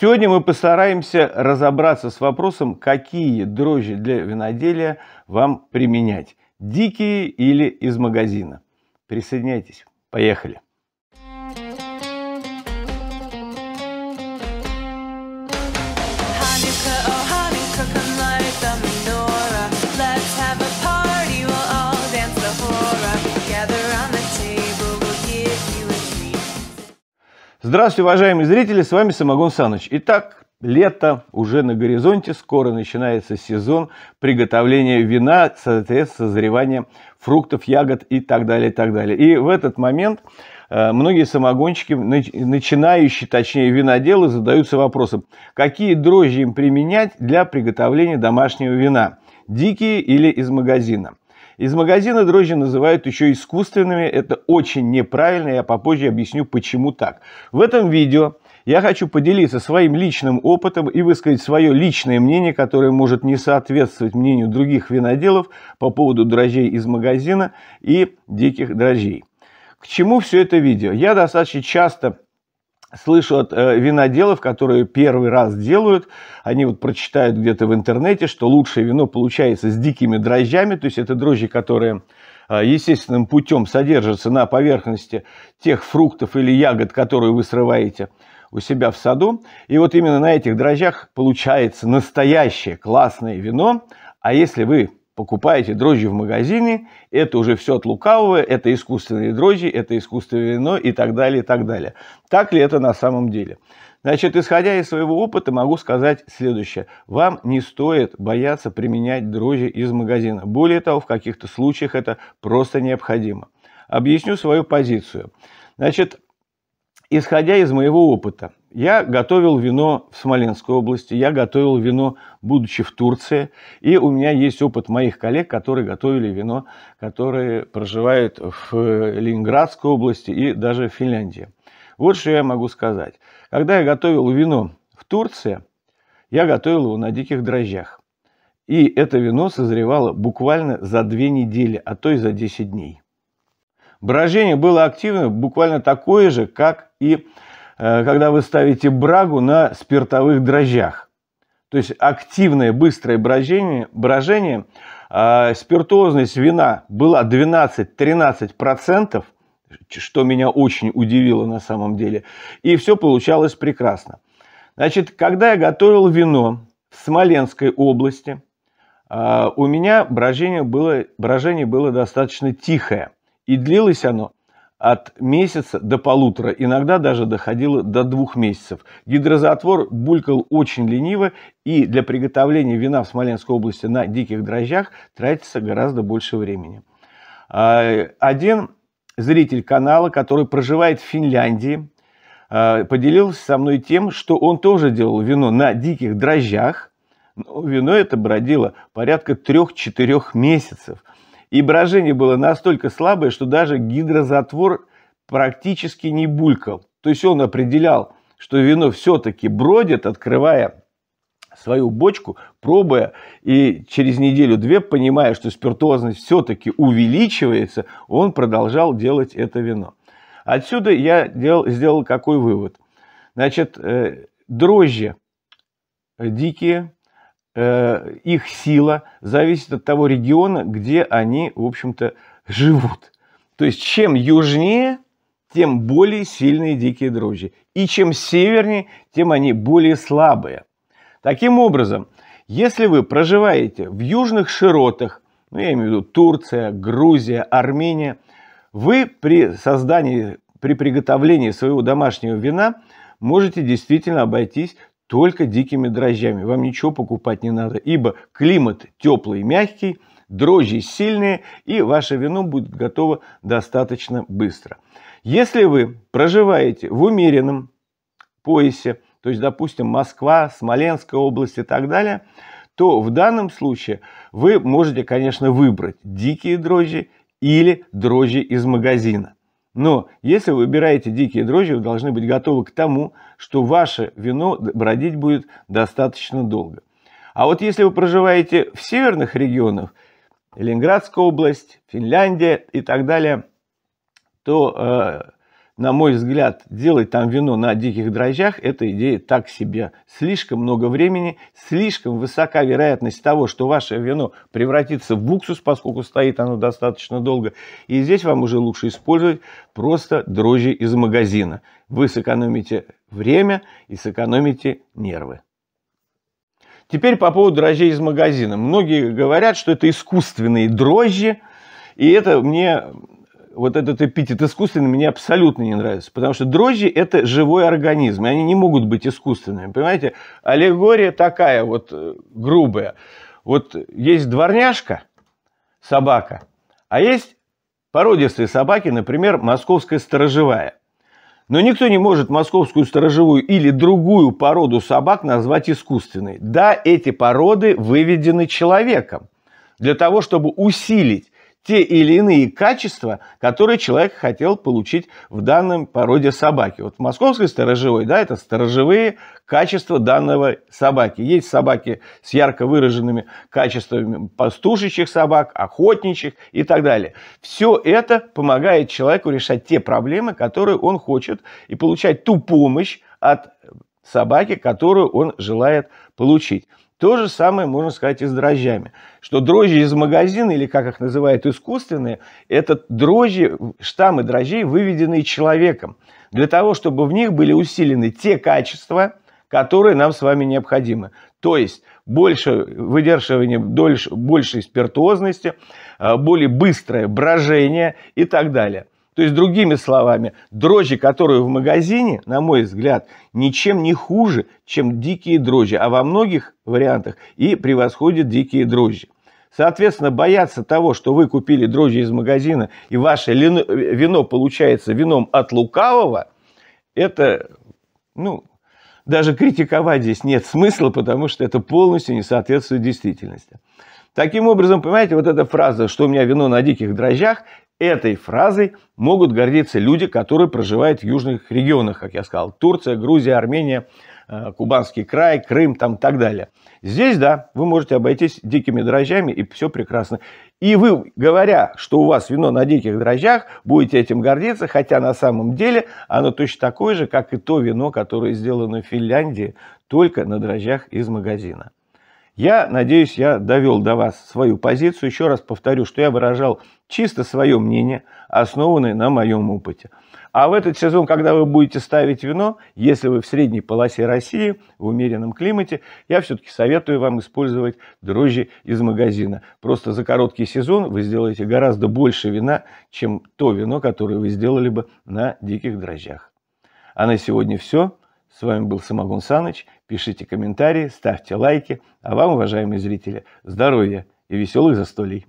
Сегодня мы постараемся разобраться с вопросом, какие дрожжи для виноделия вам применять, дикие или из магазина. Присоединяйтесь, поехали! Hanukkah. Здравствуйте, уважаемые зрители, с вами Самогон Саныч. Итак, лето уже на горизонте, скоро начинается сезон приготовления вина, соответственно, созревания фруктов, ягод и так далее, и так далее. И в этот момент э, многие самогонщики, начинающие, точнее, виноделы, задаются вопросом, какие дрожжи им применять для приготовления домашнего вина, дикие или из магазина – из магазина дрожжи называют еще искусственными. Это очень неправильно. Я попозже объясню, почему так. В этом видео я хочу поделиться своим личным опытом и высказать свое личное мнение, которое может не соответствовать мнению других виноделов по поводу дрожжей из магазина и диких дрожжей. К чему все это видео? Я достаточно часто Слышу от э, виноделов, которые первый раз делают, они вот прочитают где-то в интернете, что лучшее вино получается с дикими дрожжами, то есть это дрожжи, которые э, естественным путем содержатся на поверхности тех фруктов или ягод, которые вы срываете у себя в саду. И вот именно на этих дрожжах получается настоящее классное вино. А если вы покупаете дрожжи в магазине, это уже все от лукавого, это искусственные дрожжи, это искусственное вино и так далее, и так далее. Так ли это на самом деле? Значит, исходя из своего опыта, могу сказать следующее. Вам не стоит бояться применять дрожжи из магазина. Более того, в каких-то случаях это просто необходимо. Объясню свою позицию. Значит, исходя из моего опыта, я готовил вино в Смоленской области, я готовил вино, будучи в Турции, и у меня есть опыт моих коллег, которые готовили вино, которые проживают в э, Ленинградской области и даже в Финляндии. Вот что я могу сказать. Когда я готовил вино в Турции, я готовил его на диких дрожжах. И это вино созревало буквально за две недели, а то и за 10 дней. Брожение было активно буквально такое же, как и Э, когда вы ставите брагу на спиртовых дрожжах. То есть активное быстрое брожение, брожение э, а, спиртозность вина была 12-13%, что меня очень удивило на самом деле, и все получалось прекрасно. Значит, когда я готовил вино в Смоленской области, э, у меня брожение было, брожение было достаточно тихое, и длилось оно от месяца до полутора, иногда даже доходило до двух месяцев. Гидрозатвор булькал очень лениво, и для приготовления вина в Смоленской области на диких дрожжах тратится гораздо больше времени. А, один зритель канала, который проживает в Финляндии, а, поделился со мной тем, что он тоже делал вино на диких дрожжах, но ну, вино это бродило порядка 3-4 месяцев – и брожение было настолько слабое, что даже гидрозатвор практически не булькал. То есть он определял, что вино все-таки бродит, открывая свою бочку, пробуя, и через неделю-две, понимая, что спиртозность все-таки увеличивается, он продолжал делать это вино. Отсюда я делал, сделал какой вывод. Значит, э, дрожжи дикие, Э, их сила зависит от того региона, где они, в общем-то, живут. То есть, чем южнее, тем более сильные дикие дрожжи. И чем севернее, тем они более слабые. Таким образом, если вы проживаете в южных широтах, ну, я имею в виду Турция, Грузия, Армения, вы при создании, при приготовлении своего домашнего вина можете действительно обойтись только дикими дрожжами. Вам ничего покупать не надо, ибо климат теплый и мягкий, дрожжи сильные, и ваше вино будет готово достаточно быстро. Если вы проживаете в умеренном поясе, то есть, допустим, Москва, Смоленская область и так далее, то в данном случае вы можете, конечно, выбрать дикие дрожжи или дрожжи из магазина. Но если вы выбираете дикие дрожжи, вы должны быть готовы к тому, что ваше вино бродить будет достаточно долго. А вот если вы проживаете в северных регионах, Ленинградская область, Финляндия и так далее, то э, на мой взгляд, делать там вино на диких дрожжах, эта идея так себе. Слишком много времени, слишком высока вероятность того, что ваше вино превратится в уксус, поскольку стоит оно достаточно долго. И здесь вам уже лучше использовать просто дрожжи из магазина. Вы сэкономите время и сэкономите нервы. Теперь по поводу дрожжей из магазина. Многие говорят, что это искусственные дрожжи, и это мне вот этот эпитет искусственный мне абсолютно не нравится, потому что дрожжи – это живой организм, и они не могут быть искусственными, понимаете? Аллегория такая вот э, грубая. Вот есть дворняжка, собака, а есть породистые собаки, например, московская сторожевая. Но никто не может московскую сторожевую или другую породу собак назвать искусственной. Да, эти породы выведены человеком для того, чтобы усилить те или иные качества, которые человек хотел получить в данном породе собаки. Вот в московской сторожевой, да, это сторожевые качества данного собаки. Есть собаки с ярко выраженными качествами пастушечьих собак, охотничьих и так далее. Все это помогает человеку решать те проблемы, которые он хочет, и получать ту помощь от собаки, которую он желает получить. То же самое можно сказать и с дрожжами. Что дрожжи из магазина, или как их называют искусственные, это дрожжи, штаммы дрожжей, выведенные человеком. Для того, чтобы в них были усилены те качества, которые нам с вами необходимы. То есть больше выдерживание дольше, большей спиртуозности, э, более быстрое брожение и так далее. То есть, другими словами, дрожжи, которые в магазине, на мой взгляд, ничем не хуже, чем дикие дрожжи, а во многих вариантах и превосходят дикие дрожжи. Соответственно, бояться того, что вы купили дрожжи из магазина, и ваше вино получается вином от лукавого, это, ну, даже критиковать здесь нет смысла, потому что это полностью не соответствует действительности. Таким образом, понимаете, вот эта фраза, что у меня вино на диких дрожжах, Этой фразой могут гордиться люди, которые проживают в южных регионах, как я сказал. Турция, Грузия, Армения, э, Кубанский край, Крым там и так далее. Здесь, да, вы можете обойтись дикими дрожжами, и все прекрасно. И вы, говоря, что у вас вино на диких дрожжах, будете этим гордиться, хотя на самом деле оно точно такое же, как и то вино, которое сделано в Финляндии, только на дрожжах из магазина. Я надеюсь, я довел до вас свою позицию. Еще раз повторю, что я выражал чисто свое мнение, основанное на моем опыте. А в этот сезон, когда вы будете ставить вино, если вы в средней полосе России, в умеренном климате, я все-таки советую вам использовать дрожжи из магазина. Просто за короткий сезон вы сделаете гораздо больше вина, чем то вино, которое вы сделали бы на диких дрожжах. А на сегодня все. С вами был Самогон Саныч. Пишите комментарии, ставьте лайки. А вам, уважаемые зрители, здоровья и веселых застолий.